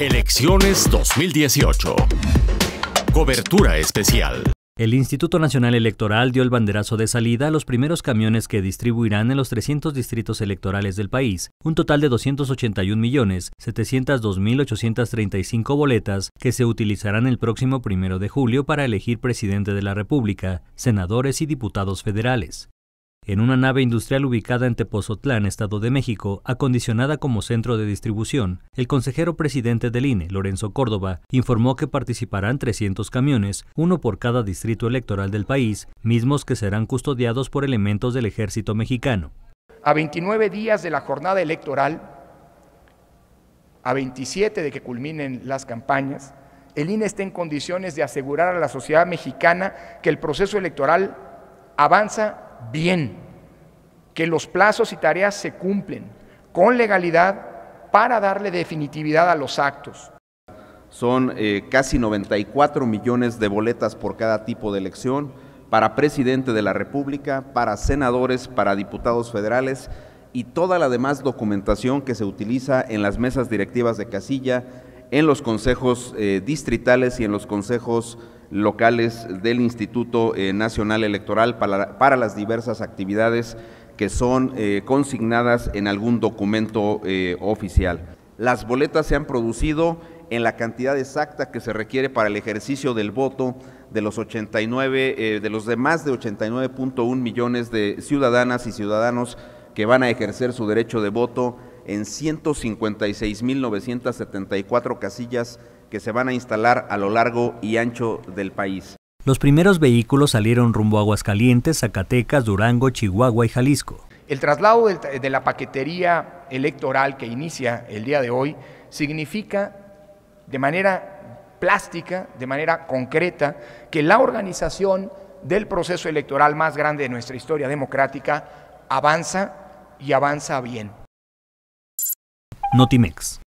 Elecciones 2018. Cobertura especial. El Instituto Nacional Electoral dio el banderazo de salida a los primeros camiones que distribuirán en los 300 distritos electorales del país, un total de 281.702.835 boletas que se utilizarán el próximo primero de julio para elegir presidente de la República, senadores y diputados federales en una nave industrial ubicada en Tepozotlán, Estado de México, acondicionada como centro de distribución, el consejero presidente del INE, Lorenzo Córdoba, informó que participarán 300 camiones, uno por cada distrito electoral del país, mismos que serán custodiados por elementos del ejército mexicano. A 29 días de la jornada electoral, a 27 de que culminen las campañas, el INE está en condiciones de asegurar a la sociedad mexicana que el proceso electoral avanza bien, que los plazos y tareas se cumplen con legalidad para darle definitividad a los actos. Son eh, casi 94 millones de boletas por cada tipo de elección para presidente de la República, para senadores, para diputados federales y toda la demás documentación que se utiliza en las mesas directivas de casilla, en los consejos eh, distritales y en los consejos locales del Instituto eh, Nacional Electoral para, las diversas actividades que son eh, consignadas en algún documento eh, oficial. Las boletas se han producido en la cantidad exacta que se requiere para el ejercicio del voto de los 89, de los demás de 89.1 millones de ciudadanas y ciudadanos que van a ejercer su derecho de voto en 156.974 casillas que se van a instalar a lo largo y ancho del país. Los primeros vehículos salieron rumbo a Aguascalientes, Zacatecas, Durango, Chihuahua y Jalisco. El traslado de la paquetería electoral que inicia el día de hoy significa de manera plástica, de manera concreta, que la organización del proceso electoral más grande de nuestra historia democrática avanza y avanza bien. Notimex.